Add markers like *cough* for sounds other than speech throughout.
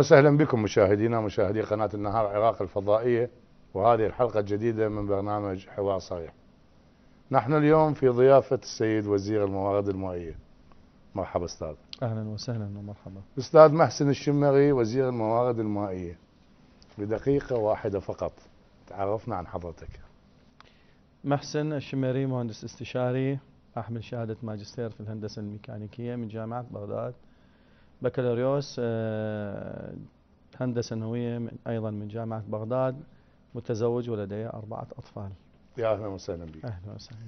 وسهلا بكم مشاهدينا مشاهدي قناة النهار عراق الفضائية وهذه الحلقة الجديدة من برنامج حوار صريح نحن اليوم في ضيافة السيد وزير الموارد المائية مرحبا أستاذ أهلا وسهلا ومرحبا أستاذ محسن الشمري وزير الموارد المائية بدقيقة واحدة فقط تعرفنا عن حضرتك محسن الشمري مهندس استشاري أحمل شهادة ماجستير في الهندسة الميكانيكية من جامعة بغداد بكالوريوس آه، هندسة نووية من أيضا من جامعة بغداد متزوج ولدي أربعة أطفال يا أهلا وسهلا بك أهلا وسهلا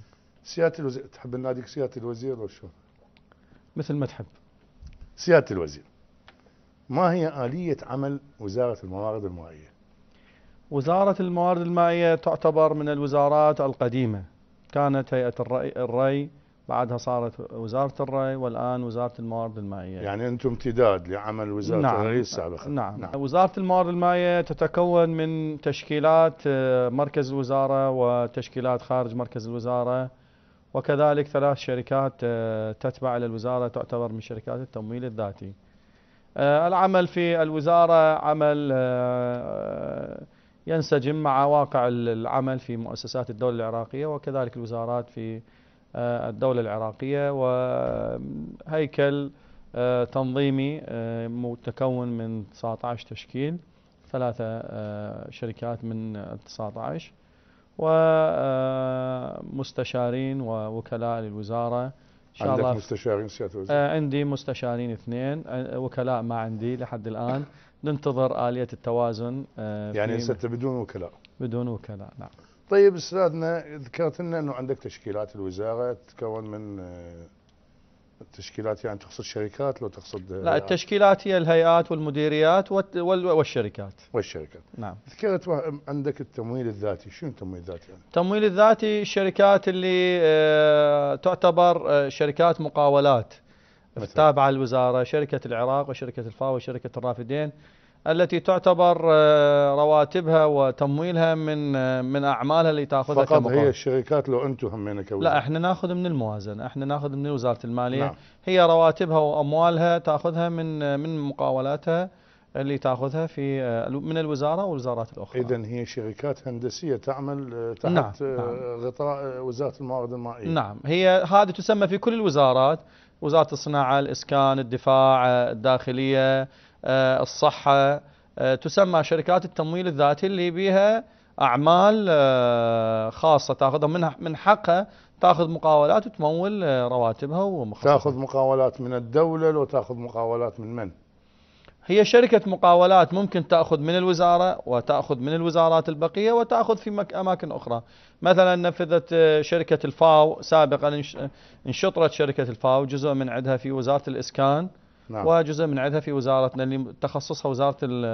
سيادة الوزير تحب الناديك سيادة الوزير ولا شو؟ مثل ما تحب سيادة الوزير ما هي آلية عمل وزارة الموارد المائية؟ وزارة الموارد المائية تعتبر من الوزارات القديمة كانت هيئة الري, الري بعدها صارت وزارة الري والآن وزارة الموارد المائية يعني أنتم امتداد لعمل وزارة نعم الري السابقة نعم. نعم وزارة الموارد المائية تتكون من تشكيلات آه، مركز الوزارة وتشكيلات خارج مركز الوزارة وكذلك ثلاث شركات آه، تتبع إلى الوزارة تعتبر من شركات التمويل الذاتي آه، العمل في الوزارة عمل ينسجم مع واقع العمل في مؤسسات الدولة العراقية وكذلك الوزارات في آه، الدولة العراقية وهيكل آه، تنظيمي آه، متكون من 19 تشكيل ثلاثة شركات من 19 ومستشارين ووكلاء للوزارة عندك مستشارين سيادة الوزير عندي مستشارين اثنين وكلاء ما عندي لحد الآن ننتظر آلية التوازن يعني ستبدون بدون وكلاء بدون وكلاء نعم طيب استاذنا ذكرت لنا انه عندك تشكيلات الوزاره تتكون من آه، التشكيلات يعني تقصد شركات لو تقصد آه، لا التشكيلات هي الهيئات والمديريات والشركات والشركات نعم ذكرت عندك التمويل الذاتي شنو التمويل الذاتي يعني؟ التمويل الذاتي الشركات اللي آه، تعتبر شركات مقاولات التابعه للوزاره شركه العراق وشركه الفاو وشركه الرافدين التي تعتبر آه، رواتبها وتمويلها من آه، من اعمالها اللي تاخذها فقط هي الشركات لو انتم همينك لا احنا ناخذ من الموازنه احنا ناخذ من وزاره الماليه نعم. هي رواتبها واموالها تاخذها من آه، من مقاولاتها اللي تاخذها في من الوزاره والوزارات الاخرى اذا هي شركات هندسيه تعمل تحت نعم. نعم. غطاء وزاره الموارد المائيه نعم هي هذه تسمى في كل الوزارات وزاره الصناعه الاسكان الدفاع الداخليه آه، الصحة آه، تسمى شركات التمويل الذاتي اللي بيها أعمال آه، خاصة تأخذها منها من حقها تاخذ مقاولات وتمول رواتبها ومخصصها تاخذ مقاولات من الدوله لو تاخذ مقاولات من من؟ هي شركة مقاولات ممكن تأخذ من الوزارة وتأخذ من الوزارات البقية وتأخذ في أماكن أخرى مثلا نفذت شركة الفاو سابقا انشطرت شركة الفاو جزء من عندها في وزارة الإسكان نعم. وجزء من عدها في وزارتنا اللي تخصصها وزاره ال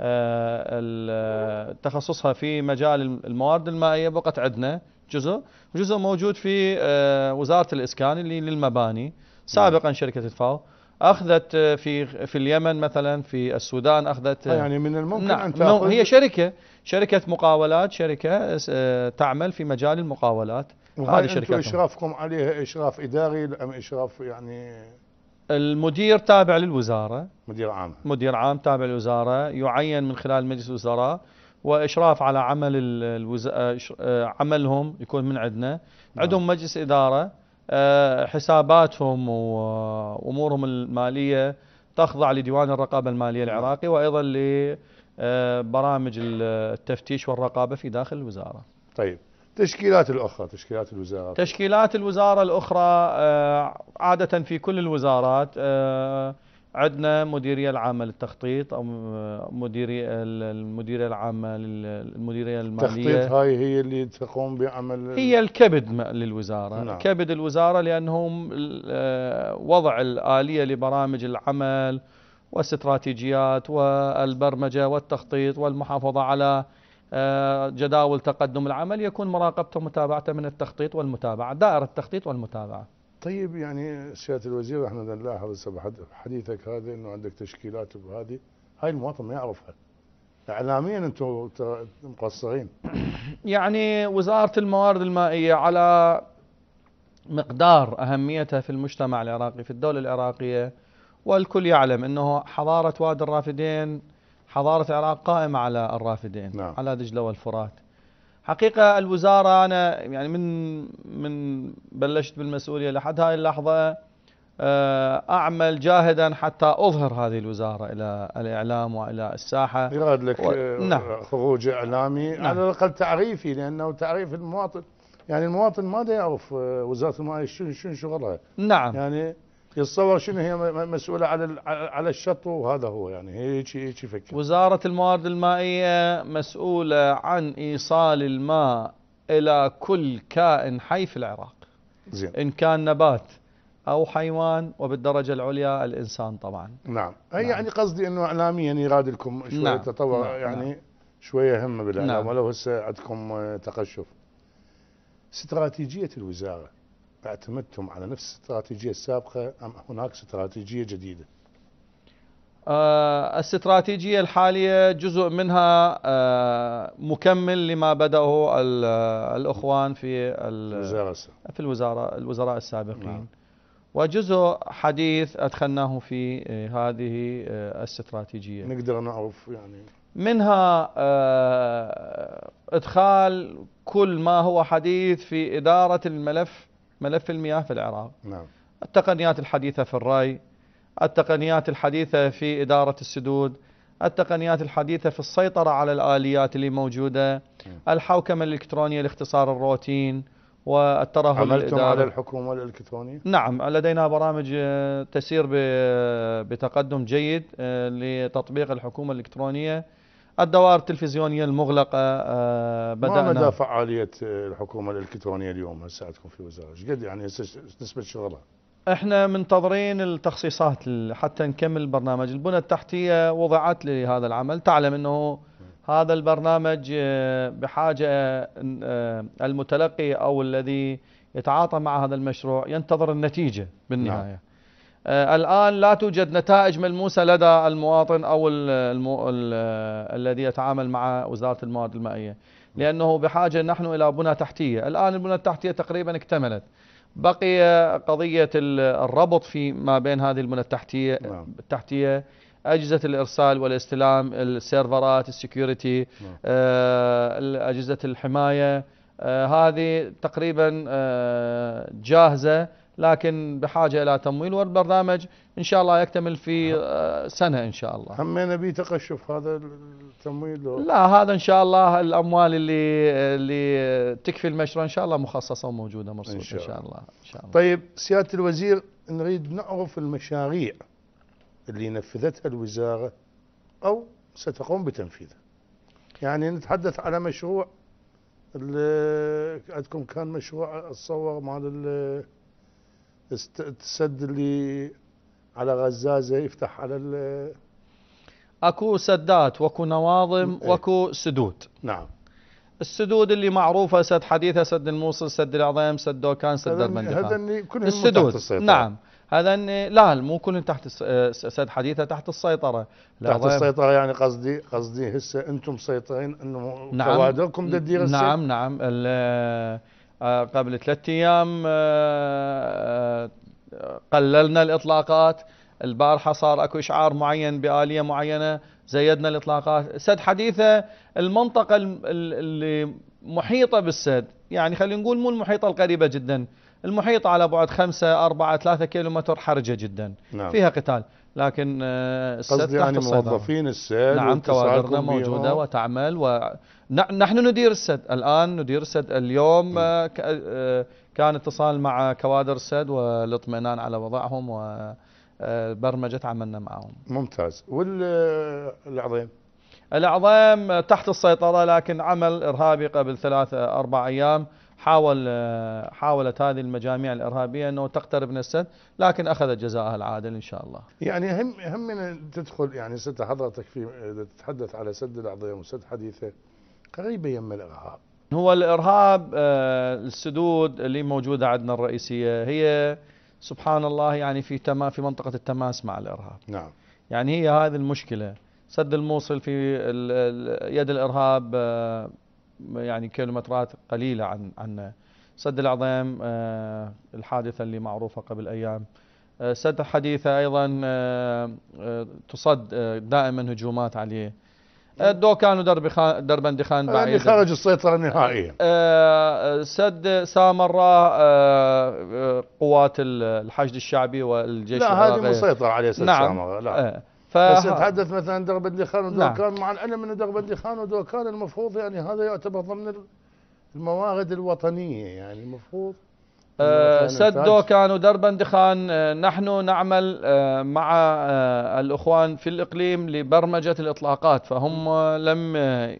آه، آه، تخصصها في مجال الموارد المائيه بقت عندنا جزء وجزء موجود في آه، وزاره الاسكان اللي للمباني نعم. سابقا شركه الفاو اخذت في في اليمن مثلا في السودان اخذت يعني من الممكن نعم ان تاخذ هي شركه شركه مقاولات شركه تعمل في مجال المقاولات هذه شركه اشرافكم عليها اشراف اداري ام اشراف يعني المدير تابع للوزارة مدير عام مدير عام تابع للوزارة يعين من خلال مجلس الوزراء وإشراف على عمل الوز... آه، آه، عملهم يكون من عندنا نعم. عندهم مجلس إدارة آه، حساباتهم وأمورهم المالية تخضع لديوان الرقابة المالية نعم. العراقي وأيضا لبرامج التفتيش والرقابة في داخل الوزارة طيب تشكيلات الأخرى تشكيلات الوزارات تشكيلات الوزارة الأخرى آه، عادة في كل الوزارات آه، عندنا مديرية العامة للتخطيط أو آه، مديرية المديرية العامة للمديرية المالية التخطيط هاي هي اللي تقوم بعمل هي الكبد للوزارة نعم. كبد الوزارة لأنهم وضع الآلية لبرامج العمل واستراتيجيات والبرمجة والتخطيط والمحافظة على آه، جداول تقدم العمل يكون مراقبته ومتابعته من التخطيط والمتابعة دائرة التخطيط والمتابعة طيب يعني سيادة الوزير احنا نلاحظ حديثك هذا انه عندك تشكيلات وهذه هاي المواطن ما يعرفها اعلاميا انتم مقصرين *coughs* يعني وزارة الموارد المائية على مقدار أهميتها في المجتمع العراقي في الدولة العراقية والكل يعلم أنه حضارة وادي الرافدين حضارة العراق قائمة على الرافدين نعم. على دجلة والفرات حقيقة الوزارة أنا يعني من من بلشت بالمسؤولية لحد هاي اللحظة آه، أعمل جاهدا حتى أظهر هذه الوزارة إلى الإعلام وإلى الساحة يراد لك و... نعم. آه، خروج إعلامي نعم. على الأقل تعريفي لأنه تعريف المواطن يعني المواطن ما يعرف آه، وزارة المالية شنو شنو شغلها نعم يعني يتصور شنو هي مسؤوله على على الشط وهذا هو يعني هيك هيك فكر وزاره الموارد المائيه مسؤوله عن ايصال الماء الى كل كائن حي في العراق زين ان كان نبات او حيوان وبالدرجه العليا الانسان طبعا نعم هي نعم. يعني قصدي انه اعلاميا يراد لكم شويه نعم. تطور نعم. يعني نعم. شويه همه بالاعلام نعم. ولو هسه عندكم تقشف استراتيجيه الوزاره اعتمدتم على نفس الاستراتيجية السابقة أم هناك استراتيجية جديدة؟ الاستراتيجية آه، الحالية جزء منها آه، مكمل لما بدأه الأخوان في الوزارة في الوزارة الوزراء السابقين نعم. وجزء حديث أدخلناه في آه، هذه الاستراتيجية نقدر نعرف يعني منها ادخال كل ما هو حديث في اداره الملف ملف المياه في العراق نعم. التقنيات الحديثة في الري التقنيات الحديثة في إدارة السدود التقنيات الحديثة في السيطرة على الآليات اللي موجودة نعم. الحوكمة الإلكترونية لاختصار الروتين والترهل عملتم على الحكومة الإلكترونية؟ نعم لدينا برامج آه، تسير آه، بتقدم جيد آه، لتطبيق الحكومة الإلكترونية الدوائر التلفزيونية المغلقة آه، بدأنا ما مدى فعالية آه، الحكومة الإلكترونية اليوم هسه عندكم في وزارة؟ ايش قد يعني نسبة شغلها؟ احنا منتظرين التخصيصات حتى نكمل برنامج البنى التحتية وضعت لهذا العمل تعلم انه هذا البرنامج آه، بحاجة المتلقي او الذي يتعاطى مع هذا المشروع ينتظر النتيجة بالنهاية نعم. آه، الآن لا توجد نتائج ملموسة لدى المواطن أو المو... ال... الذي يتعامل مع وزارة المواد المائية لأنه بحاجة نحن إلى بنى تحتية الآن البنى التحتية تقريبا اكتملت بقي قضية الربط في ما بين هذه البنى التحتية نعم. التحتية أجهزة الإرسال والاستلام السيرفرات السكيورتي نعم. آه، أجهزة الحماية آه، هذه تقريبا جاهزة لكن بحاجة إلى تمويل والبرنامج إن شاء الله يكتمل في آه، سنة إن شاء الله همينا به تقشف هذا التمويل لا هذا إن شاء الله الأموال اللي اللي تكفي المشروع إن شاء الله مخصصة وموجودة مرصودة إن إن شاء الله إن شاء الله طيب سيادة الوزير نريد نعرف المشاريع اللي نفذتها الوزارة أو ستقوم بتنفيذها يعني نتحدث على مشروع عندكم كان مشروع اتصور مال السد اللي على غزازة يفتح على ال اكو سدات واكو نواظم ايه واكو سدود نعم السدود اللي معروفة سد حديثة سد الموصل سد العظيم سد دوكان سد دربندخان هذا السدود تحت السيطرة نعم هذا لا مو كلهم تحت آه، سد حديثة تحت السيطرة تحت السيطرة يعني قصدي قصدي هسه انتم مسيطرين انه نعم كوادركم تدير نعم نعم آه، قبل ثلاثة أيام آه، آه، قللنا الإطلاقات البارحة صار أكو إشعار معين بآلية معينة زيدنا الإطلاقات سد حديثة المنطقة اللي محيطة بالسد يعني خلينا نقول مو المحيطة القريبة جدا المحيطة على بعد خمسة أربعة ثلاثة كيلومتر حرجة جدا نعم. فيها قتال لكن آه، السد قصدي يعني موظفين السد نعم كوادرنا موجوده وتعمل ونحن ندير السد الان ندير السد اليوم آه، آه، كان اتصال مع كوادر السد والاطمئنان على وضعهم وبرمجه عملنا معهم ممتاز والعظيم العظيم تحت السيطرة لكن عمل إرهابي قبل ثلاثة أربع أيام حاول حاولت هذه المجاميع الارهابيه انه تقترب من السد لكن اخذت جزاءها العادل ان شاء الله. يعني هم هم من تدخل يعني ست حضرتك في تتحدث على سد العظيم وسد حديثه قريبه يم الارهاب. هو الارهاب آه، السدود اللي موجوده عندنا الرئيسيه هي سبحان الله يعني في تما في منطقه التماس مع الارهاب. نعم. يعني هي هذه المشكله سد الموصل في يد الارهاب آه، يعني كيلومترات قليله عن عن سد العظيم آه، الحادثه اللي معروفه قبل ايام آه، سد حديثه ايضا آه، تصد دائما هجومات عليه الدوكان ودرب خان درب بعيد يعني خارج السيطره نهائيا سد سامراء قوات الحشد الشعبي والجيش لا هذه مسيطر عليه سد نعم سامراء لا بس نتحدث مثلا دغبندي خان ودوكان نعم. مع العلم ان دغبندي خان ودوكان المفروض يعني هذا يعتبر ضمن الموارد الوطنيه يعني المفروض أه سد دوكان ودربندي خان أه نحن نعمل أه مع آه، الاخوان في الاقليم لبرمجه الاطلاقات فهم آه، لم آه،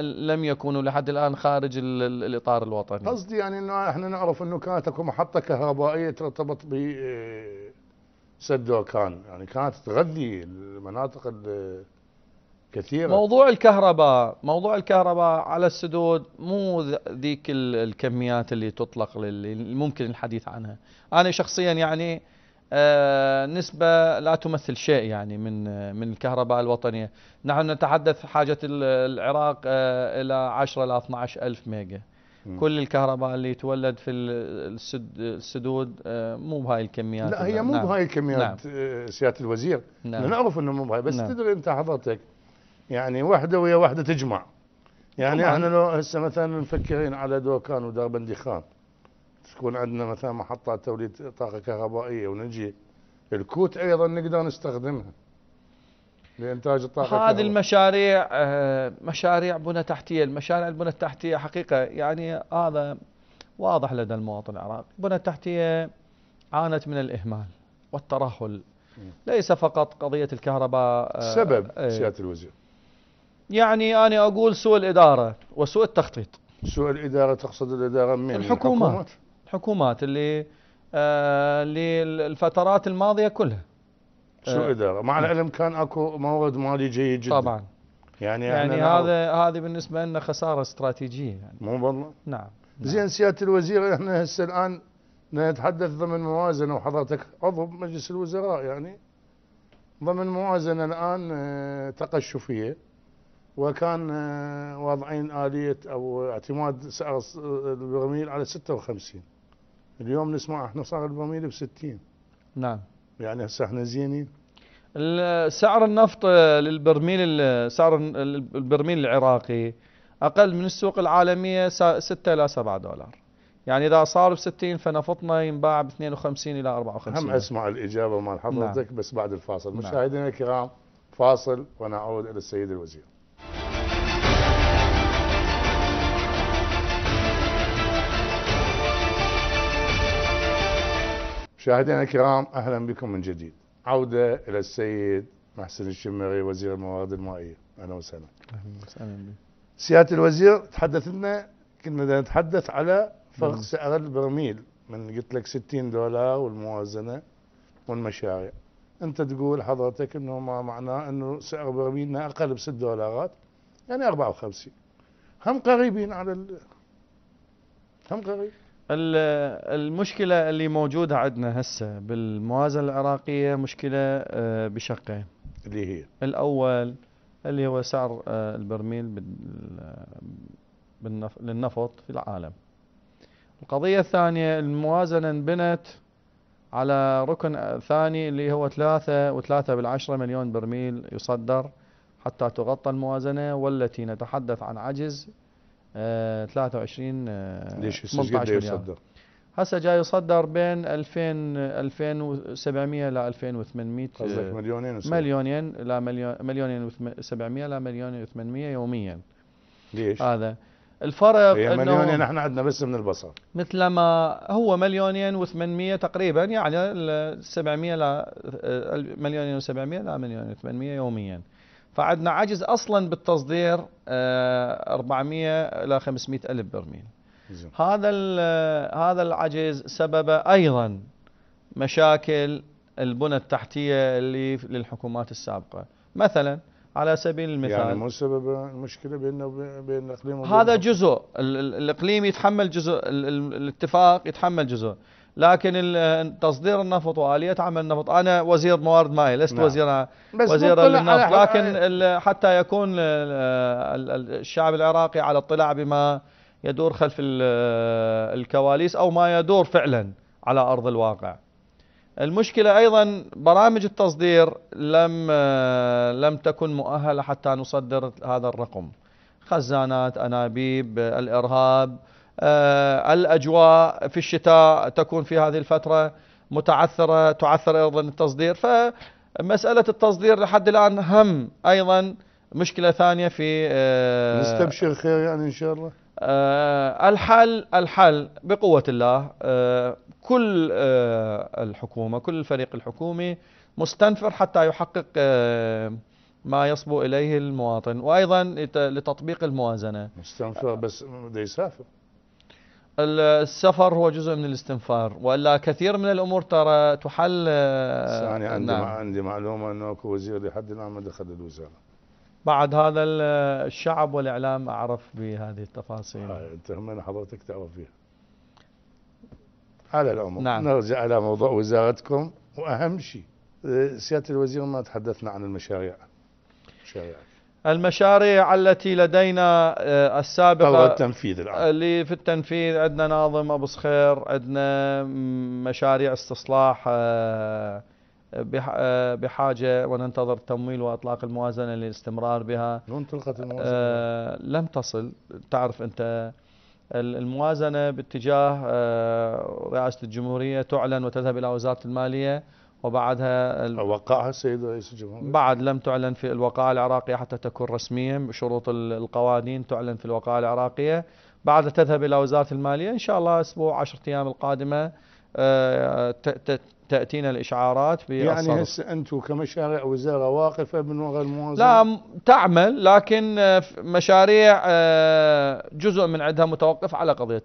لم يكونوا لحد الان خارج الاطار الوطني. قصدي يعني انه احنا نعرف انه كانت اكو محطه كهربائيه ترتبط ب سدوا كان يعني كانت تغذي المناطق الكثيره موضوع الكهرباء موضوع الكهرباء على السدود مو ذيك الكميات اللي تطلق اللي ممكن الحديث عنها أنا شخصيا يعني آه نسبة لا تمثل شيء يعني من من الكهرباء الوطنية نحن نتحدث حاجة العراق آه إلى 10 إلى 12 ألف ميجا كل الكهرباء اللي تولد في السدود آه، مو بهاي الكميات لا هي نعم. مو نعم. بهاي الكميات نعم. آه، سياده الوزير نعم. نعرف انه مو بهاي بس نعم. تدري انت حضرتك يعني وحده ويا وحده تجمع يعني طبعاً. احنا لو هسه مثلا مفكرين على دوكان ودار بندخان تكون عندنا مثلا محطات توليد طاقه كهربائيه ونجي الكوت ايضا نقدر نستخدمها لإنتاج الطاقة هذه المشاريع آه، مشاريع بنى تحتية المشاريع البنى التحتية حقيقة يعني هذا واضح لدى المواطن العراقي البنى التحتية عانت من الإهمال والترهل ليس فقط قضية الكهرباء آه، سبب آه، سيادة الوزير يعني أنا أقول سوء الإدارة وسوء التخطيط سوء الإدارة تقصد الإدارة من الحكومات الحكومات اللي آه للفترات الماضية كلها شو اداره مع العلم كان اكو مورد مالي جيد جدا طبعا يعني يعني هذا هذه بالنسبه لنا خساره استراتيجيه يعني مو والله نعم زين سياده الوزير احنا هسه الان نتحدث ضمن موازنه وحضرتك عضو بمجلس الوزراء يعني ضمن موازنه الان آه، تقشفيه وكان آه، واضعين آلية أو اعتماد سعر البرميل على 56 اليوم نسمع احنا صار البرميل ب 60 نعم يعني هسه احنا زينين سعر النفط آه، للبرميل سعر البرميل العراقي اقل من السوق العالميه 6 الى 7 دولار يعني اذا صار ب 60 فنفطنا ينباع ب 52 الى 54 هم اسمع الاجابه مال حضرتك نعم. بس بعد الفاصل نعم. مشاهدينا نعم. الكرام فاصل ونعود الى السيد الوزير مشاهدينا الكرام اهلا بكم من جديد عوده الى السيد محسن الشمري وزير الموارد المائيه اهلا وسهلا اهلا وسهلا سياده الوزير تحدثنا كنا نتحدث على فرق نعم. سعر البرميل من قلت لك 60 دولار والموازنه والمشاريع انت تقول حضرتك انه ما معناه انه سعر برميلنا اقل ب 6 دولارات يعني 54 هم قريبين على ال... هم قريب المشكلة اللي موجودة عندنا هسه بالموازنة العراقية مشكلة آه، بشقين اللي هي الأول اللي هو سعر آه، البرميل للنفط في العالم القضية الثانية الموازنة انبنت على ركن ثاني اللي هو ثلاثة وثلاثة بالعشرة مليون برميل يصدر حتى تغطى الموازنة والتي نتحدث عن عجز 23 آه، آه، ليش هسه جاي يصدر؟ هسه جاي يصدر بين 2000 2700 ل 2800 آه، قصدك مليونين وسبعمية. مليونين لا مليون مليونين و700 ل مليونين و800 يوميا ليش؟ هذا الفرق هي مليونين احنا عندنا بس من البصر مثل ما هو مليونين و800 تقريبا يعني 700 ل مليونين و700 لا مليونين و800 يوميا فعندنا عجز اصلا بالتصدير 400 آه، الى 500 الف برميل هذا آه، هذا العجز سبب ايضا مشاكل البنى التحتيه اللي للحكومات السابقه مثلا على سبيل المثال يعني مو سبب المشكله بيننا وبين الاقليم هذا جزء الاقليم يتحمل جزء الاتفاق يتحمل جزء لكن تصدير النفط واليه عمل النفط انا وزير موارد مائيه لست نعم. وزير وزير النفط لكن حتى يكون الشعب العراقي على اطلاع بما يدور خلف الكواليس او ما يدور فعلا على ارض الواقع المشكله ايضا برامج التصدير لم لم تكن مؤهله حتى نصدر هذا الرقم خزانات انابيب الارهاب آه، الأجواء في الشتاء تكون في هذه الفترة متعثرة تعثر أيضا التصدير فمسألة التصدير لحد الآن هم أيضا مشكلة ثانية في آه، نستبشر خير يعني إن شاء الله آه، الحل الحل بقوة الله كل الحكومة كل الفريق الحكومي مستنفر حتى يحقق ما يصبو إليه المواطن وأيضا لتطبيق الموازنة مستنفر بس بده يسافر السفر هو جزء من الاستنفار والا كثير من الامور ترى تحل انا آه، يعني عندي نعم. عندي معلومه انه اكو وزير لحد الان ما دخل الوزاره بعد هذا الشعب والاعلام اعرف بهذه التفاصيل انت من حضرتك تعرف فيها على العموم نعم. نرجع الى موضوع وزارتكم واهم شيء آه، سياده الوزير ما تحدثنا عن المشاريع مشاريع المشاريع التي لدينا آه، السابقة التنفيذ الآن آه، اللي في التنفيذ عندنا ناظم أبو صخير عندنا مشاريع استصلاح آه، بحاجة وننتظر التمويل وإطلاق الموازنة للاستمرار بها لم الموازنة؟ لم تصل تعرف أنت الموازنة باتجاه رئاسة الجمهورية تعلن وتذهب إلى وزارة المالية وبعدها وقعها السيد رئيس الجمهورية بعد لم تعلن في الوقائع العراقية حتى تكون رسميا بشروط القوانين تعلن في الوقائع العراقية بعدها تذهب إلى وزارة المالية إن شاء الله أسبوع 10 أيام القادمة آه، تأتينا الإشعارات يعني هسه أنتم كمشاريع وزارة واقفة من وراء الموازنة لا تعمل لكن آه، مشاريع آه، جزء من عندها متوقف على قضية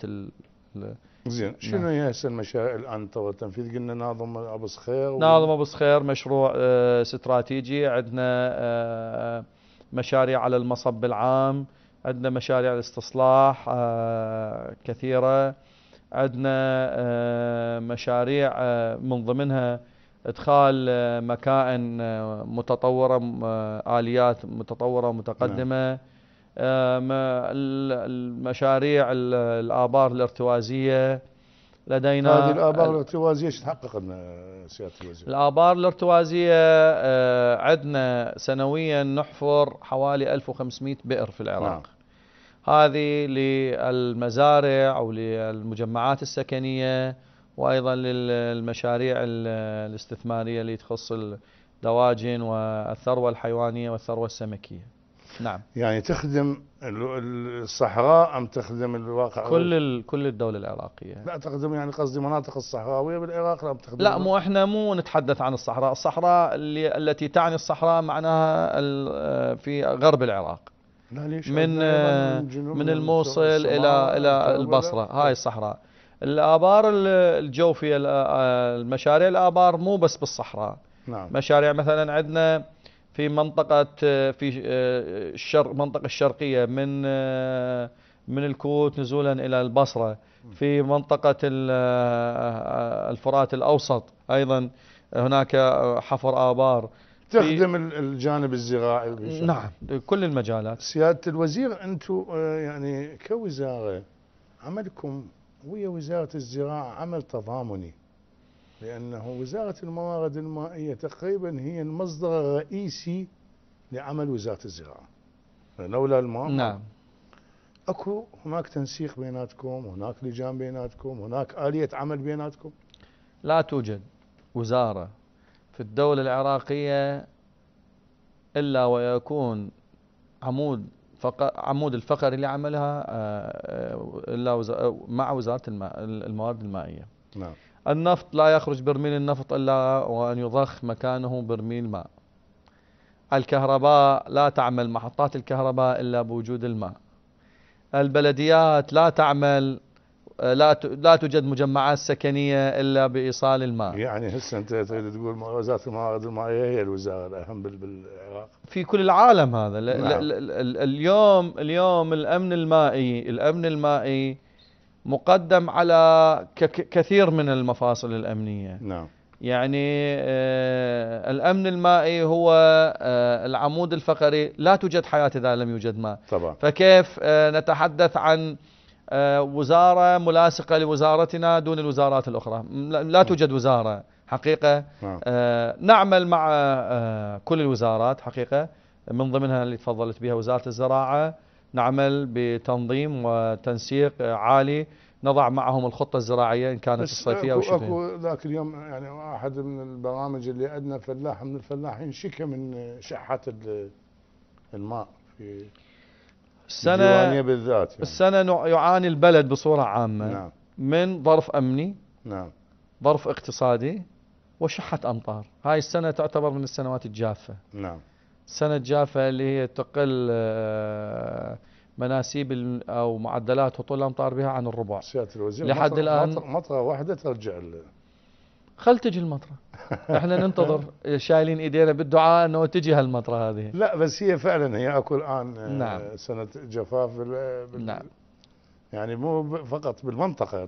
زين نعم. شنو هي هسه المشاريع الان تو التنفيذ قلنا ناظم ابو صخير ناظم ابو صخير مشروع آه، استراتيجي عندنا آه، مشاريع على المصب العام عندنا مشاريع الاستصلاح آه، كثيره عندنا مشاريع من ضمنها ادخال مكائن متطوره اليات متطوره متقدمه نعم. آه، المشاريع الآبار الارتوازية لدينا هذه الآبار الارتوازية ايش تحقق لنا سيادة الوزير؟ الآبار الارتوازية آه، عندنا سنويا نحفر حوالي 1500 بئر في العراق نعم. هذه للمزارع أو للمجمعات السكنية وأيضا للمشاريع الاستثمارية اللي تخص الدواجن والثروة الحيوانية والثروة السمكية نعم يعني تخدم الصحراء ام تخدم الواقع كل كل الدوله العراقيه لا تخدم يعني قصدي مناطق الصحراويه بالعراق لا تخدم لا مو احنا مو نتحدث عن الصحراء الصحراء اللي التي تعني الصحراء معناها آه، في غرب العراق لا ليش من من, آه، من الموصل الى الى البصره هاي الصحراء الابار الجوفيه آه، المشاريع الابار مو بس بالصحراء نعم مشاريع مثلا عندنا في منطقة في آه، الشرق منطقة الشرقية من آه، من الكويت نزولا إلى البصرة في منطقة آه، الفرات الأوسط أيضا هناك حفر آبار تخدم الجانب الزراعي نعم كل المجالات سيادة الوزير أنتم يعني كوزارة عملكم ويا وزارة الزراعة عمل تضامني لأنه وزارة الموارد المائية تقريبا هي المصدر الرئيسي لعمل وزارة الزراعة لولا الماء نعم اكو هناك تنسيق بيناتكم هناك لجان بيناتكم هناك آلية عمل بيناتكم لا توجد وزارة في الدولة العراقية إلا ويكون عمود فق... عمود الفقري لعملها آه، آه، إلا مع وزارة الموارد المائية نعم النفط لا يخرج برميل النفط إلا وأن يضخ مكانه برميل ماء الكهرباء لا تعمل محطات الكهرباء إلا بوجود الماء البلديات لا تعمل لا لا توجد مجمعات سكنيه الا بايصال الماء. يعني هسه انت تريد تقول وزاره الموارد المائيه هي الوزاره الاهم بالعراق. في كل العالم هذا نعم. اليوم اليوم الامن المائي الامن المائي مقدم على كثير من المفاصل الأمنية نعم يعني آه، الأمن المائي هو آه، العمود الفقري لا توجد حياة إذا لم يوجد ماء طبعا. فكيف آه، نتحدث عن وزارة ملاصقة لوزارتنا دون الوزارات الأخرى لا توجد وزارة حقيقة نعم. نعمل مع كل الوزارات حقيقة من ضمنها اللي تفضلت بها وزارة الزراعة نعمل بتنظيم وتنسيق عالي نضع معهم الخطه الزراعيه ان كانت الصيفيه او الشتويه. ذاك اليوم يعني احد من البرامج اللي عندنا فلاح من الفلاحين شكى من شحه الماء في السنه بالذات يعني. السنه يعاني البلد بصوره عامه نعم. من ظرف امني نعم ظرف اقتصادي وشحه امطار هاي السنه تعتبر من السنوات الجافه نعم سنة جافة اللي هي تقل آه، مناسيب أو معدلات هطول الأمطار بها عن الربع سيادة الوزير لحد الآن مطرة واحدة ترجع خل تجي المطره *laughs* احنا ننتظر شايلين ايدينا بالدعاء انه تجي هالمطره هذه لا بس هي فعلا هي اكو الان آه، نعم. سنه جفاف بال... نعم يعني مو فقط بالمنطقة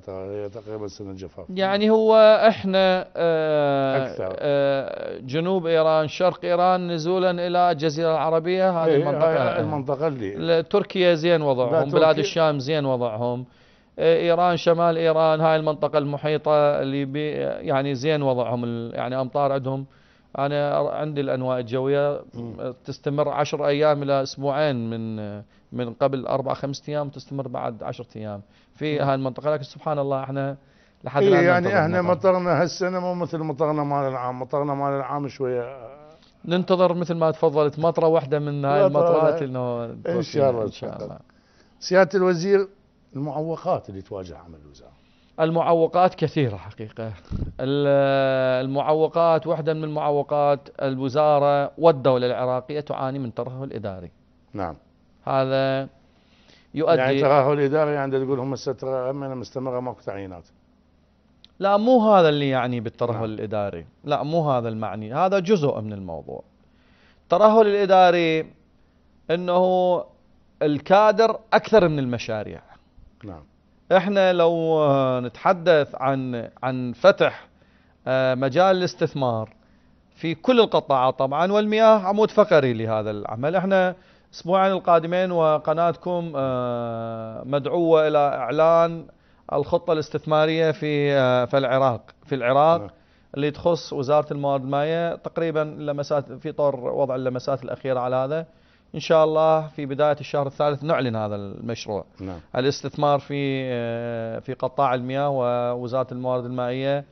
تقريبا سن الجفاف يعني هو احنا آه، أكثر. آه، جنوب إيران شرق إيران نزولا إلى الجزيرة العربية هذه إيه المنطقة المنطقة اللي تركيا زين وضعهم بلاد الشام زين وضعهم آه، ايران شمال ايران هاي المنطقه المحيطه اللي يعني زين وضعهم يعني امطار عندهم انا عندي الانواء الجويه تستمر 10 ايام الى اسبوعين من من قبل اربع خمس ايام تستمر بعد 10 ايام في هاي المنطقه لكن سبحان الله احنا لحد إيه، الان يعني احنا مطرنا هالسنه مو مثل مطرنا مال العام مطرنا مال العام شويه آه، ننتظر مثل ما تفضلت مطره واحده من هاي المطرات انه ان شاء الله ان شاء الله سياده الوزير المعوقات اللي تواجه عمل الوزاره المعوقات كثيرة حقيقة المعوقات واحدة من المعوقات الوزارة والدولة العراقية تعاني من ترهل إداري نعم هذا يؤدي يعني ترهل إداري يعني تقول هم السترة أمنة مستمرة ماكو تعيينات لا مو هذا اللي يعني بالترهل نعم. الإداري لا مو هذا المعني هذا جزء من الموضوع الترهل الإداري أنه الكادر أكثر من المشاريع نعم احنا لو نتحدث عن عن فتح آه، مجال الاستثمار في كل القطاعات طبعا والمياه عمود فقري لهذا العمل احنا اسبوعين القادمين وقناتكم آه، مدعوة الى اعلان الخطة الاستثمارية في آه، في العراق في العراق نعم. اللي تخص وزارة الموارد المائية تقريبا اللمسات في طور وضع اللمسات الأخيرة على هذا إن شاء الله في بداية الشهر الثالث نعلن هذا المشروع نعم. الاستثمار في آه، في قطاع المياه ووزارة الموارد المائية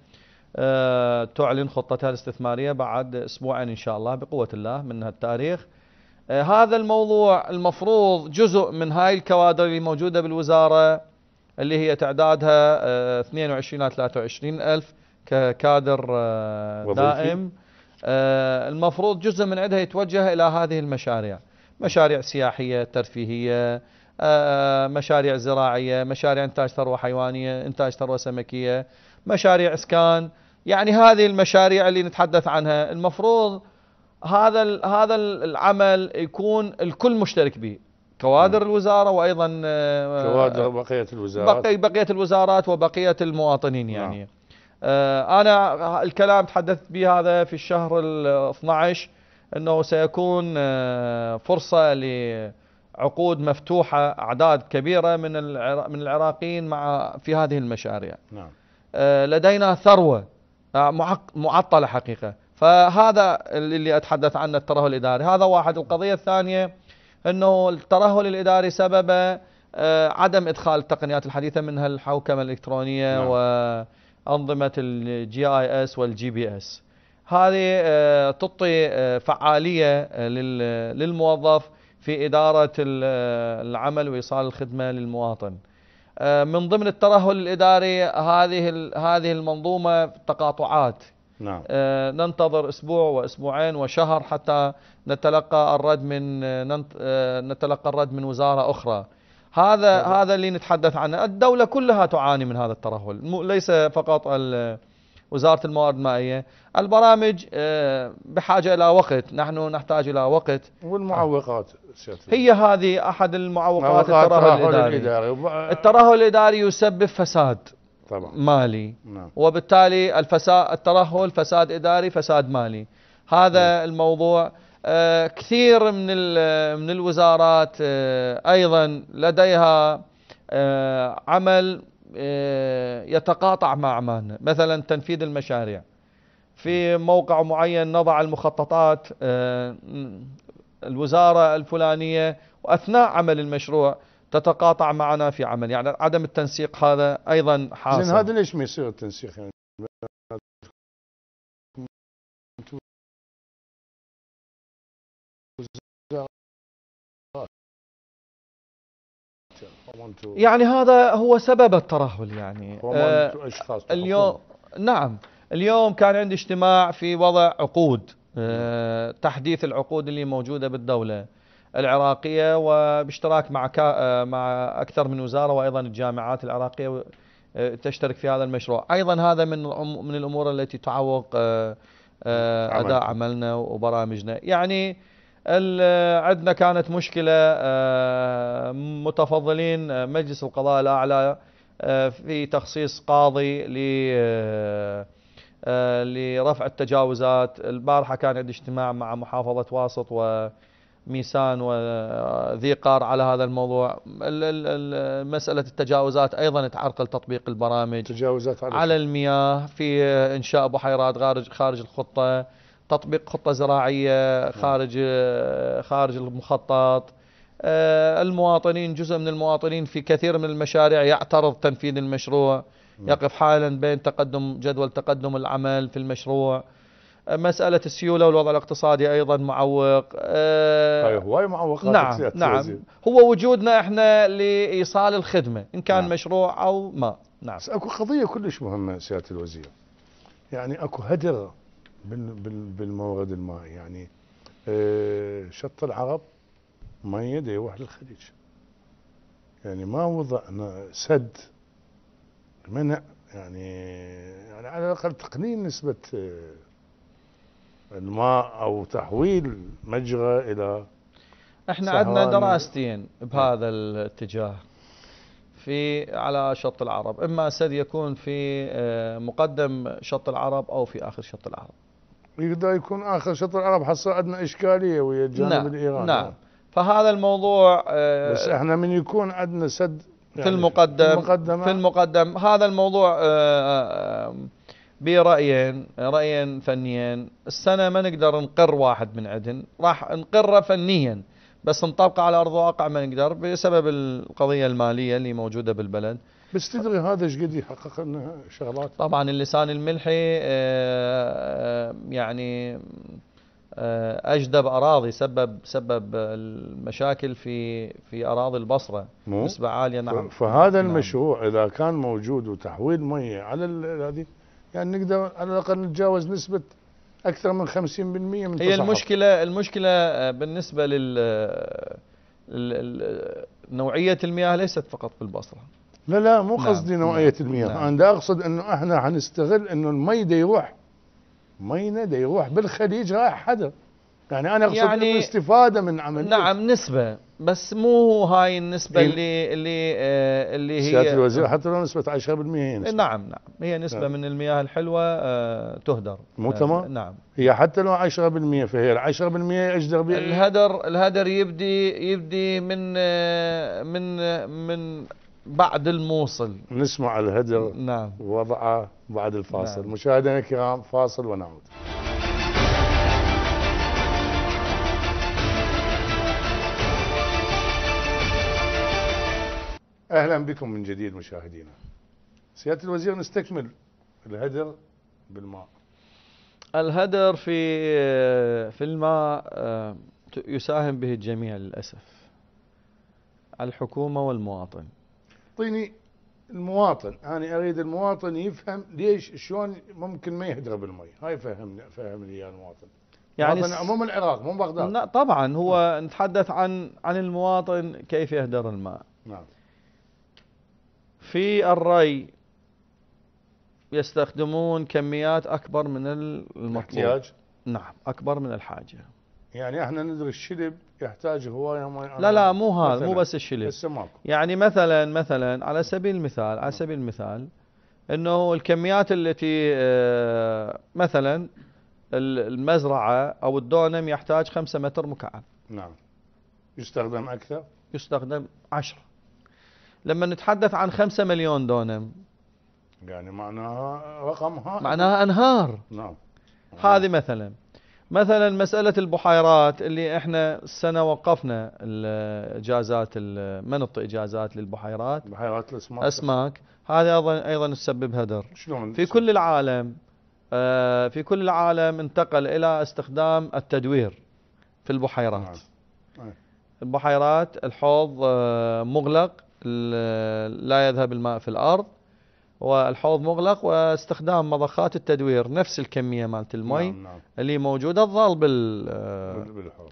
آه، تعلن خطتها الاستثمارية بعد أسبوعين إن شاء الله بقوة الله من التاريخ آه، هذا الموضوع المفروض جزء من هاي الكوادر اللي موجودة بالوزارة اللي هي تعدادها 22 إلى 23 ألف ككادر دائم المفروض جزء من عندها يتوجه إلى هذه المشاريع مشاريع سياحية ترفيهية آه، مشاريع زراعية مشاريع إنتاج ثروة حيوانية إنتاج ثروة سمكية مشاريع إسكان يعني هذه المشاريع اللي نتحدث عنها المفروض هذا هذا العمل يكون الكل مشترك به كوادر الوزارة وأيضا آه، كوادر بقية الوزارات بقية الوزارات وبقية المواطنين نعم. يعني نعم. أنا الكلام تحدثت به هذا في الشهر ال 12 أنه سيكون آه، فرصة لعقود مفتوحة أعداد كبيرة من من العراقيين مع في هذه المشاريع نعم. آه، لدينا ثروة آه، معطلة حقيقة فهذا اللي أتحدث عنه الترهل الإداري هذا واحد القضية الثانية أنه الترهل الإداري سببه عدم إدخال التقنيات الحديثة منها الحوكمة الإلكترونية نعم. وأنظمة الجي آي اس والجي بي اس هذه آه، تعطي آه، فعالية آه، للموظف في إدارة العمل وإيصال الخدمة للمواطن من ضمن الترهل الإداري هذه هذه المنظومة تقاطعات نعم. ننتظر أسبوع وأسبوعين وشهر حتى نتلقى الرد من نتلقى الرد من وزارة أخرى هذا نعم. هذا اللي نتحدث عنه الدولة كلها تعاني من هذا الترهل ليس فقط وزارة الموارد المائية البرامج آه، بحاجة إلى وقت نحن نحتاج إلى وقت والمعوقات هي هذه أحد المعوقات الترهل الإداري, الإداري. الترهل الإداري يسبب فساد طبعا. مالي نعم. وبالتالي الفساد الترهل فساد إداري فساد مالي هذا نعم. الموضوع آه، كثير من من الوزارات آه، أيضا لديها عمل آه، يتقاطع مع عمان مثلا تنفيذ المشاريع في موقع معين نضع المخططات آه، الوزارة الفلانية وأثناء عمل المشروع تتقاطع معنا في عمل يعني عدم التنسيق هذا أيضا حاصل هذا ليش ما يصير التنسيق يعني يعني هذا هو سبب الترهل يعني آه اليوم نعم اليوم كان عندي اجتماع في وضع عقود آه تحديث العقود اللي موجودة بالدولة العراقية وباشتراك مع كا آه، مع أكثر من وزارة وأيضا الجامعات العراقية آه، تشترك في هذا المشروع أيضا هذا من من الأمور التي تعوق آه, آه، أداء عملنا وبرامجنا يعني عندنا كانت مشكلة آه، متفضلين آه، مجلس القضاء الأعلى آه، في تخصيص قاضي لرفع التجاوزات البارحة كان عندي اجتماع مع محافظة واسط وميسان وذيقار على هذا الموضوع مسألة التجاوزات أيضا تعرقل تطبيق البرامج تجاوزات على المياه في إنشاء بحيرات خارج الخطة تطبيق خطة زراعية نعم. خارج خارج المخطط آه، المواطنين جزء من المواطنين في كثير من المشاريع يعترض تنفيذ المشروع نعم. يقف حالا بين تقدم جدول تقدم العمل في المشروع آه، مسألة السيولة والوضع الاقتصادي أيضا معوق آه، طيب، هواي معوقات نعم نعم هو وجودنا احنا لإيصال الخدمة إن كان نعم. مشروع أو ما نعم بس أكو قضية كلش مهمة سيادة الوزير يعني أكو هدر بالمورد المائي يعني آه، شط العرب مية دا يروح للخليج يعني ما وضعنا سد منع يعني يعني على الاقل تقنين نسبه آه، الماء او تحويل مجرى الى احنا عندنا دراستين بهذا الاتجاه في على شط العرب اما سد يكون في آه، مقدم شط العرب او في اخر شط العرب يقدر يكون اخر شطر عرب حصل عندنا اشكاليه ويا الجانب نعم الايراني نعم فهذا الموضوع آه، بس احنا من يكون عندنا سد يعني في المقدم في المقدم هذا الموضوع آه، آه، برأيين رأيين فنيين السنة ما نقدر نقر واحد من عندهن راح نقره فنيا بس نطبقه على أرض الواقع ما نقدر بسبب القضية المالية اللي موجودة بالبلد بس تدري هذا ايش قد يحقق لنا شغلات طبعا اللسان الملحي آه، آه، يعني آه، اجدب اراضي سبب سبب المشاكل في في اراضي البصره نسبه عاليه نعم فهذا نعم. المشروع اذا كان موجود وتحويل ميه على هذه يعني نقدر على الاقل نتجاوز نسبه اكثر من 50% من هي المشكله المشكله بالنسبه لل نوعيه المياه ليست فقط في البصره لا لا مو نعم، قصدي نعم. نوعية المياه نعم. أنا أقصد أنه إحنا حنستغل أنه المي ده يروح مينا ده يروح بالخليج رايح حدا يعني أنا أقصد يعني الاستفادة من عمل نعم نسبة بس مو هاي النسبة اللي اللي آه اللي هي سيادة الوزير حتى لو نسبة 10% هي نسبة نعم نعم هي نسبة نعم. من المياه الحلوة آه تهدر مو آه، تمام؟ آه نعم هي حتى لو 10% فهي ال 10% اجدر بها الهدر الهدر يبدي يبدي من آه من آه، من بعد الموصل نسمع الهدر نعم وضعه بعد الفاصل نعم. مشاهدينا الكرام فاصل ونعود اهلا بكم من جديد مشاهدينا سياده الوزير نستكمل الهدر بالماء الهدر في في الماء آه، يساهم به الجميع للاسف الحكومه والمواطن اعطيني المواطن انا اريد المواطن يفهم ليش شلون ممكن ما يهدر بالمي هاي فهمني فهمني يا المواطن يعني مواطن عموم العراق مو بغداد لا طبعا هو آه. نتحدث عن عن المواطن كيف يهدر الماء نعم في الري يستخدمون كميات اكبر من المطلوب الاحتياج نعم اكبر من الحاجه يعني احنا ندري الشلب يحتاج هوايه ماء لا لا مو هذا مو بس الشلب يعني مثلا مثلا على سبيل المثال على سبيل المثال انه الكميات التي آه، مثلا المزرعه او الدونم يحتاج 5 متر مكعب نعم يستخدم اكثر يستخدم 10 لما نتحدث عن 5 مليون دونم يعني معناها رقم هائل معناها انهار نعم هذه مثلا مثلا مسألة البحيرات اللي احنا السنة وقفنا الاجازات نعطي اجازات للبحيرات بحيرات الاسماك اسماك هذا ايضا ايضا تسبب هدر شلون في كل العالم آه في كل العالم انتقل الى استخدام التدوير في البحيرات نعم. نعم. البحيرات الحوض آه مغلق لا يذهب الماء في الارض والحوض مغلق واستخدام مضخات التدوير نفس الكمية مالت المي نعم نعم. اللي موجودة تظل بال بالحوض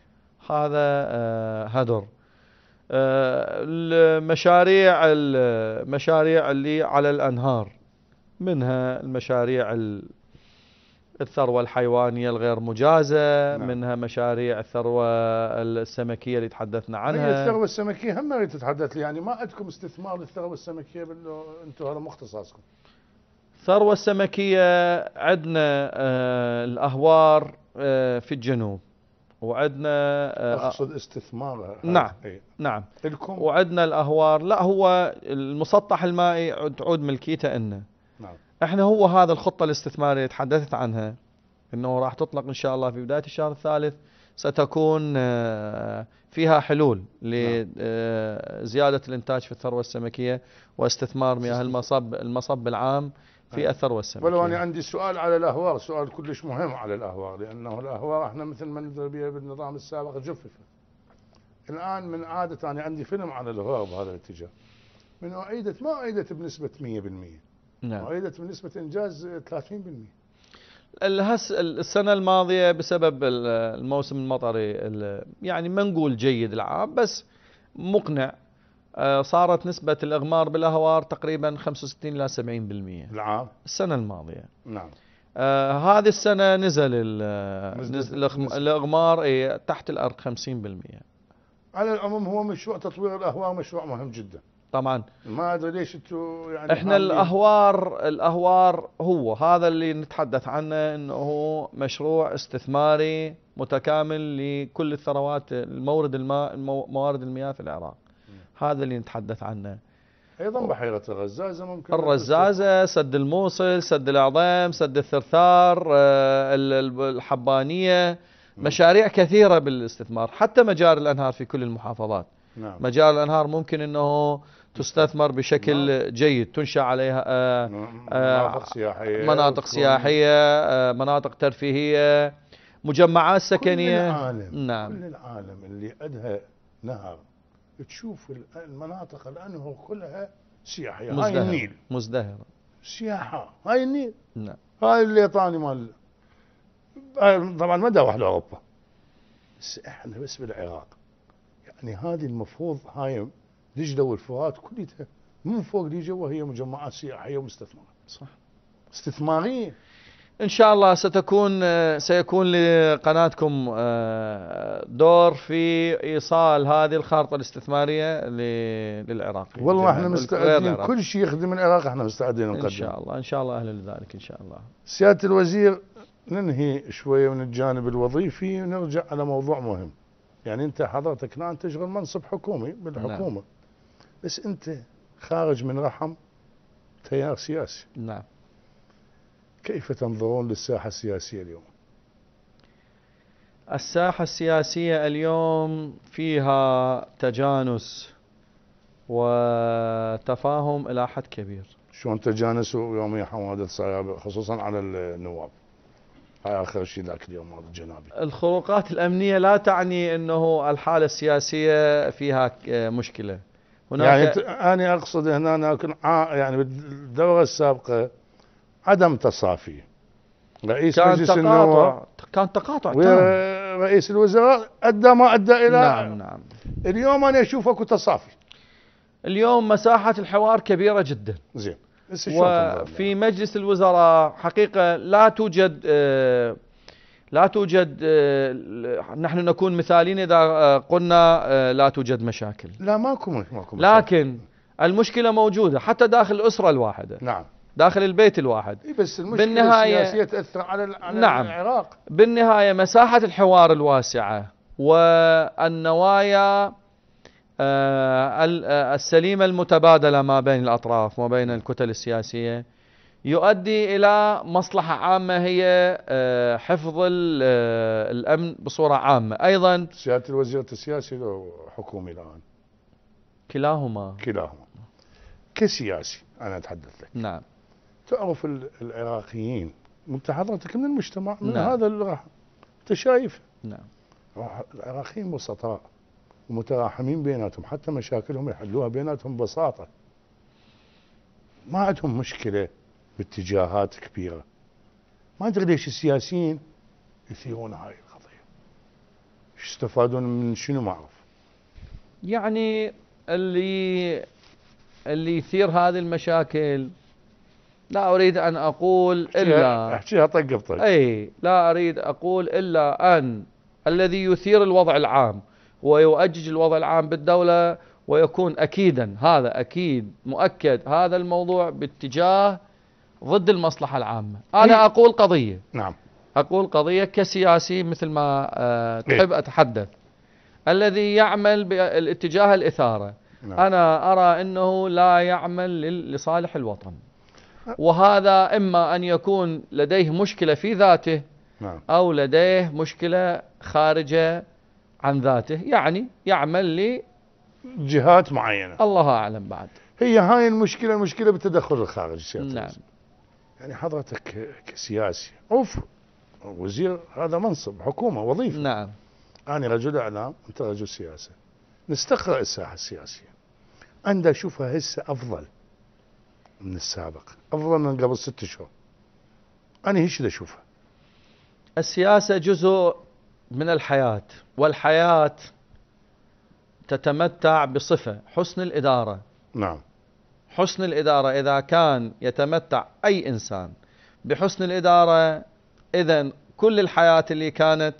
هذا آه، هدر آه، المشاريع المشاريع اللي على الأنهار منها المشاريع الثروة الحيوانية الغير مجازة نعم. منها مشاريع الثروة السمكية اللي تحدثنا عنها هي الثروة السمكية هم اللي تتحدث لي يعني ما عندكم استثمار للثروة السمكية بلو انتم هذا مو اختصاصكم الثروة السمكية عندنا آه الأهوار آه في الجنوب وعندنا آه، اقصد استثمارها نعم أي. نعم الكم وعندنا الأهوار لا هو المسطح المائي تعود ملكيته إنه نعم احنا هو هذا الخطة الاستثمارية تحدثت عنها انه راح تطلق ان شاء الله في بداية الشهر الثالث ستكون آه، فيها حلول لزيادة نعم. آه، الإنتاج في الثروة السمكية واستثمار مياه المصب المصب العام في نعم. الثروة السمكية ولو أنا عندي سؤال على الأهوار سؤال كلش مهم على الأهوار لأنه الأهوار احنا مثل ما ندري بالنظام السابق جففت الآن من عادة أنا عندي فيلم عن الأهوار بهذا الاتجاه من أعيدت ما أعيدت بنسبة 100% نعم عيدت بنسبة إنجاز 30% السنة الماضية بسبب الموسم المطري يعني ما نقول جيد العام بس مقنع آه، صارت نسبة الإغمار بالأهوار تقريبا 65 إلى 70% العام السنة الماضية نعم آه هذه السنة نزل الإغمار إيه تحت الأرض 50% على العموم هو مشروع تطوير الأهوار مشروع مهم جدا طبعا ما ادري ليش انتوا يعني احنا الاهوار الاهوار هو هذا اللي نتحدث عنه انه هو مشروع استثماري متكامل لكل الثروات المورد الماء موارد المياه في العراق هذا اللي نتحدث عنه ايضا بحيره الرزازه ممكن الرزازه سد الموصل سد العظيم سد الثرثار آه، الحبانيه مشاريع كثيره بالاستثمار حتى مجاري الانهار في كل المحافظات نعم. مجاري الانهار ممكن انه تستثمر بشكل نعم. جيد تنشأ عليها آه، نعم. آه، مناطق سياحية مناطق سياحية آه، مناطق ترفيهية مجمعات سكنية كل العالم نعم كل العالم اللي عندها نهر تشوف المناطق الأنهر كلها سياحية مزدهر. هاي النيل مزدهرة سياحة هاي النيل نعم هاي الليطاني مال طبعا ما داوح لأوروبا بس احنا بس بالعراق يعني هذه المفروض هاي دجله والفرات كلها من فوق دجله وهي مجمعات سياحيه ومستثمرات صح استثماريه ان شاء الله ستكون آه، سيكون لقناتكم آه، دور في ايصال هذه الخارطه الاستثماريه للعراق والله احنا مستعدين كل شيء يخدم العراق احنا مستعدين نقدم ان شاء الله ان شاء الله اهلا لذلك ان شاء الله سياده الوزير ننهي شويه من الجانب الوظيفي ونرجع على موضوع مهم يعني انت حضرتك الان تشغل منصب حكومي بالحكومه نعم. بس انت خارج من رحم تيار سياسي نعم كيف تنظرون للساحة السياسية اليوم الساحة السياسية اليوم فيها تجانس وتفاهم إلى حد كبير شلون تجانسوا يوم حوادث صعبة خصوصا على النواب هاي آخر شيء ذاك اليوم هذا الجنابي الخروقات الأمنية لا تعني أنه الحالة السياسية فيها مشكلة هناك يعني انا اقصد هنا أنا يعني بالدوره السابقه عدم تصافي رئيس كان مجلس النواب كان تقاطع تام رئيس الوزراء ادى ما ادى الى نعم نعم اليوم انا اشوف اكو تصافي اليوم مساحه الحوار كبيره جدا زين وفي مجلس الوزراء حقيقه لا توجد آه لا توجد آه، نحن نكون مثاليين اذا آه، قلنا آه، لا توجد مشاكل لا ماكو ماكو مشاكل لكن المشكله موجوده حتى داخل الاسره الواحده نعم داخل البيت الواحد بس المشكله بالنهاية السياسيه تاثر على على نعم العراق بالنهايه مساحه الحوار الواسعه والنوايا السليمه المتبادله ما بين الاطراف وما بين الكتل السياسيه يؤدي إلى مصلحة عامة هي آه، حفظ آه، الأمن بصورة عامة أيضا سيادة الوزير السياسي لو حكومي الآن كلاهما كلاهما كسياسي أنا أتحدث لك نعم تعرف العراقيين انت حضرتك من المجتمع من نعم. هذا اللي راح انت شايف نعم العراقيين بسطاء ومتراحمين بيناتهم حتى مشاكلهم يحلوها بيناتهم ببساطه ما عندهم مشكله باتجاهات كبيره ما ادري ليش السياسيين يثيرون هاي القضيه ايش استفادون من شنو ما اعرف يعني اللي اللي يثير هذه المشاكل لا اريد ان اقول الا احكيها طق بطق اي لا اريد اقول الا ان الذي يثير الوضع العام ويؤجج الوضع العام بالدوله ويكون اكيدا هذا اكيد مؤكد هذا الموضوع باتجاه ضد المصلحة العامة أنا إيه. أقول قضية نعم أقول قضية كسياسي مثل ما آه، إيه. تحب أتحدث الذي يعمل بالاتجاه الإثارة نعم. أنا أرى أنه لا يعمل لصالح الوطن وهذا إما أن يكون لديه مشكلة في ذاته نعم. أو لديه مشكلة خارجة عن ذاته يعني يعمل لي جهات معينة الله أعلم بعد هي هاي المشكلة مشكلة بالتدخل الخارجي نعم يعني حضرتك كسياسي عف وزير هذا منصب حكومة وظيفة نعم أنا رجل إعلام أنت رجل سياسة نستقرأ الساحة السياسية عندي أشوفها هسه أفضل من السابق أفضل من قبل ست شهور أنا هيش أشوفها السياسة جزء من الحياة والحياة تتمتع بصفة حسن الإدارة نعم حسن الإدارة إذا كان يتمتع أي إنسان بحسن الإدارة إذا كل الحياة اللي كانت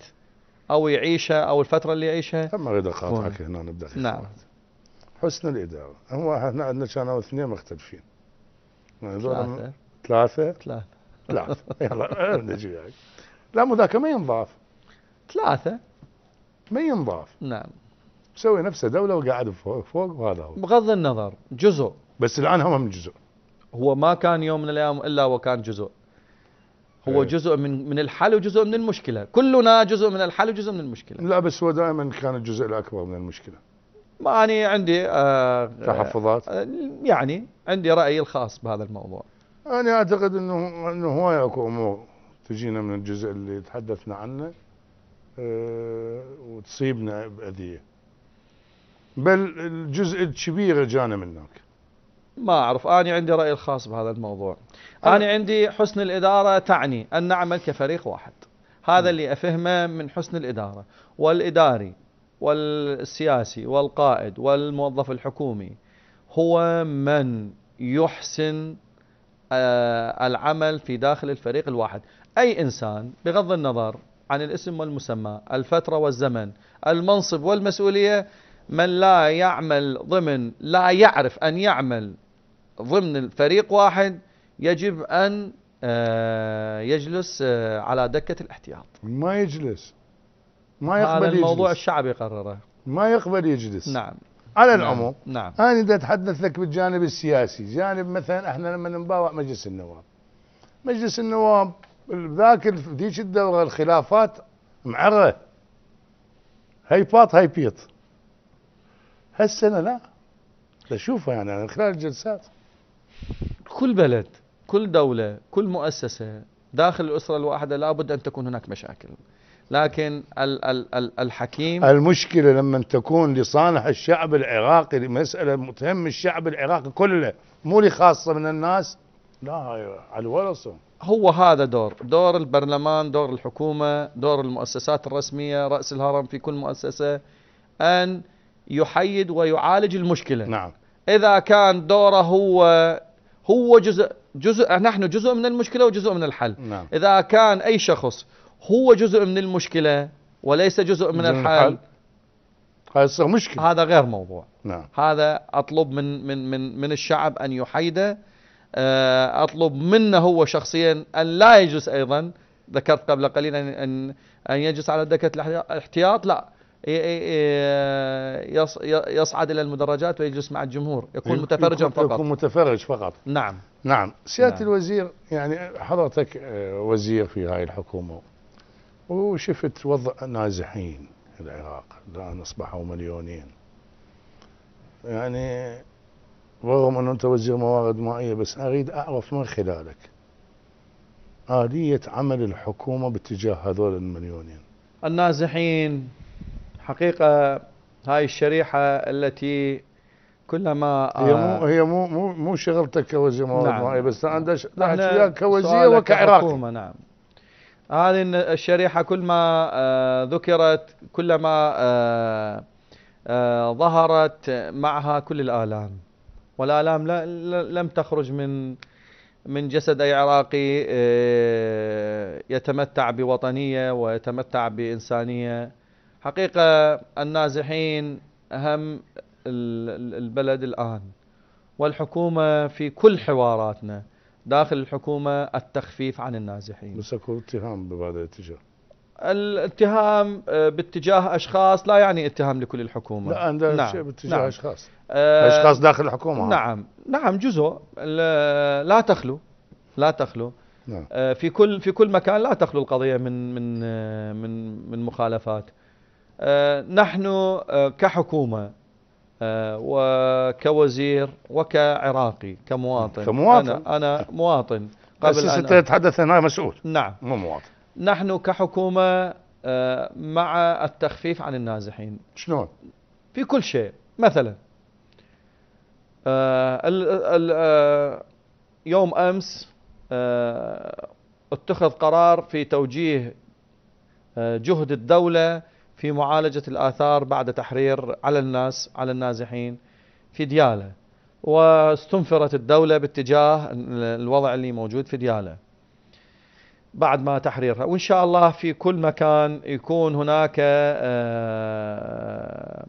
أو يعيشها أو الفترة اللي يعيشها أما أريد أقاطعك هنا نبدأ نعم حسن الإدارة هو احنا عندنا كانوا اثنين مختلفين ثلاثة ثلاثة ثلاثة يلا نجي لا مو ذاك ما ينضاف ثلاثة ما ينضاف نعم مسوي نفسه دولة وقاعد فوق فوق وهذا هو بغض النظر جزء بس الان هم جزء هو ما كان يوم من الايام الا وكان جزء هو إيه. جزء من من الحل وجزء من المشكله كلنا جزء من الحل وجزء من المشكله لا بس هو دائما كان الجزء الاكبر من المشكله ما انا عندي آه تحفظات آه يعني عندي رايي الخاص بهذا الموضوع انا اعتقد انه انه هواي اكو امور تجينا من الجزء اللي تحدثنا عنه آه، وتصيبنا باذيه بل الجزء الكبير جانا من هناك ما أعرف أنا عندي رأي الخاص بهذا الموضوع أنا عندي حسن الإدارة تعني أن نعمل كفريق واحد هذا اللي أفهمه من حسن الإدارة والإداري والسياسي والقائد والموظف الحكومي هو من يحسن آه، العمل في داخل الفريق الواحد أي إنسان بغض النظر عن الاسم والمسمى الفترة والزمن المنصب والمسؤولية من لا يعمل ضمن لا يعرف أن يعمل ضمن الفريق واحد يجب أن آه، يجلس آه، على دكة الاحتياط ما يجلس ما يقبل هذا الموضوع يجلس. الشعبي قرره ما يقبل يجلس نعم على نعم. العموم نعم. أنا اذا أتحدث لك بالجانب السياسي جانب مثلا احنا لما نباوع مجلس النواب مجلس النواب ذاك ذيك الدوره الخلافات معره هاي فاط هاي بيط هالسنه لا بشوفها يعني من خلال الجلسات كل بلد كل دولة كل مؤسسة داخل الأسرة الواحدة لابد أن تكون هناك مشاكل لكن ال ال ال الحكيم المشكلة لما تكون لصالح الشعب العراقي مسألة تهم الشعب العراقي كله مو لخاصة من الناس لا على الورصة هو هذا دور دور البرلمان دور الحكومة دور المؤسسات الرسمية رأس الهرم في كل مؤسسة أن يحيد ويعالج المشكلة نعم إذا كان دوره هو هو جزء جزء نحن جزء من المشكلة وجزء من الحل نعم. إذا كان أي شخص هو جزء من المشكلة وليس جزء من الحل هذا مشكلة هذا غير موضوع نعم. هذا أطلب من من من من الشعب أن يحيده آه، أطلب منه هو شخصيا أن لا يجلس أيضا ذكرت قبل قليل أن أن يجلس على دكة الاحتياط لا يصعد إلى المدرجات ويجلس مع الجمهور يكون متفرجا فقط يكون متفرج فقط نعم نعم سيادة نعم. الوزير يعني حضرتك آه، وزير في هاي الحكومة وشفت وضع نازحين العراق الآن أصبحوا مليونين يعني رغم أن أنت وزير موارد مائية بس أريد أعرف من خلالك آلية عمل الحكومة باتجاه هذول المليونين النازحين حقيقة هاي الشريحة التي كلما آه، هي مو هي مو مو مو شغلتك كوزير نعم معي بس انا بدي احكي كوزير وكعراقي نعم هذه الشريحة كلما آه، ذكرت كلما آه، ظهرت معها كل الآلام والآلام لم تخرج من من جسد أي عراقي يتمتع بوطنية ويتمتع بإنسانية حقيقة النازحين أهم البلد الآن والحكومة في كل حواراتنا داخل الحكومة التخفيف عن النازحين بس اكو اتهام بهذا الاتجاه الاتهام آه، باتجاه اشخاص لا يعني اتهام لكل الحكومه لا انا نعم. باتجاه نعم. اشخاص آه، اشخاص داخل الحكومه نعم نعم جزء لا تخلو لا تخلو نعم. آه، في كل في كل مكان لا تخلو القضيه من من من من مخالفات آه، نحن آه، كحكومة آه، وكوزير وكعراقي كمواطن كمواطن أنا, أنا مواطن قبل بس أن تتحدث هنا مسؤول نعم مو مواطن نحن كحكومة مع التخفيف عن النازحين شلون؟ في كل شيء مثلا يوم أمس اتخذ قرار في توجيه جهد الدولة في معالجة الآثار بعد تحرير على الناس على النازحين في ديالة واستنفرت الدولة باتجاه الوضع اللي موجود في ديالة بعد ما تحريرها وإن شاء الله في كل مكان يكون هناك آه،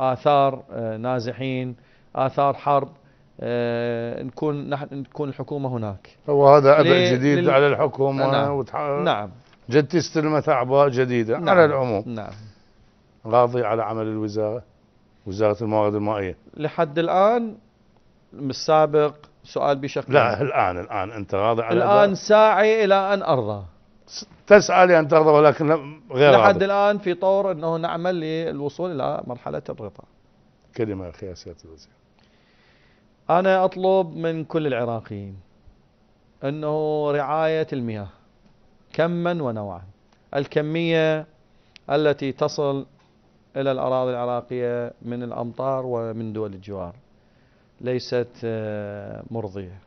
آثار آه، نازحين آثار حرب آه، نكون نحن نكون الحكومه هناك وهذا أبع جديد لل... على الحكومه نعم, وتح... نعم. جد تستلم اعباء جديده نعم. على العموم نعم راضي على عمل الوزارة وزارة الموارد المائية لحد الآن من السابق سؤال بشكل لا الآن الآن أنت راضي على الآن ساعي إلى أن أرضى تسعى لأن ترضى ولكن غير لحد راضي. الآن في طور أنه نعمل للوصول إلى مرحلة الرضا كلمة أخي يا سيادة الوزير أنا أطلب من كل العراقيين أنه رعاية المياه كما ونوعا الكمية التي تصل إلى الأراضي العراقية من الأمطار ومن دول الجوار ليست آه، مرضية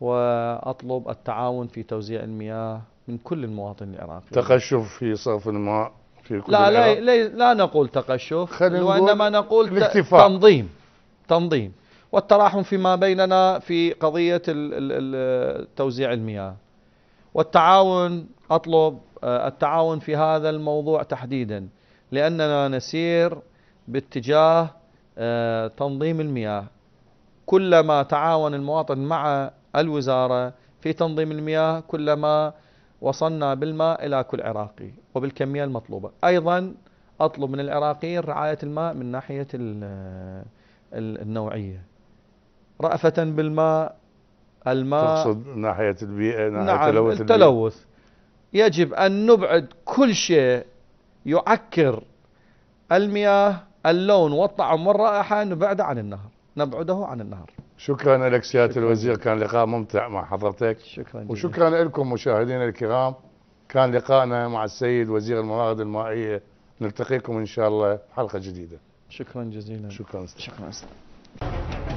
وأطلب التعاون في توزيع المياه من كل المواطنين العراقيين تقشف في صرف الماء في كل لا لا, لا, لا نقول تقشف وإنما نقول الاكتفاء. تنظيم تنظيم والتراحم فيما بيننا في قضية توزيع المياه والتعاون أطلب آه، التعاون في هذا الموضوع تحديدا لأننا نسير باتجاه آه، تنظيم المياه كلما تعاون المواطن مع الوزارة في تنظيم المياه كلما وصلنا بالماء إلى كل عراقي وبالكمية المطلوبة أيضا أطلب من العراقيين رعاية الماء من ناحية آه، النوعية رأفة بالماء الماء تقصد ناحية البيئة ناحية نعم التلوث, التلوث البيئة. يجب أن نبعد كل شيء يعكر المياه اللون والطعم والرائحة نبعده عن النهر نبعده عن النهر شكرا لك سياده الوزير كان لقاء ممتع مع حضرتك شكرا جدا. وشكرا لكم مشاهدينا الكرام كان لقائنا مع السيد وزير الموارد المائيه نلتقيكم ان شاء الله حلقه جديده شكرا جزيلا شكرا استاذ شكرا استاذ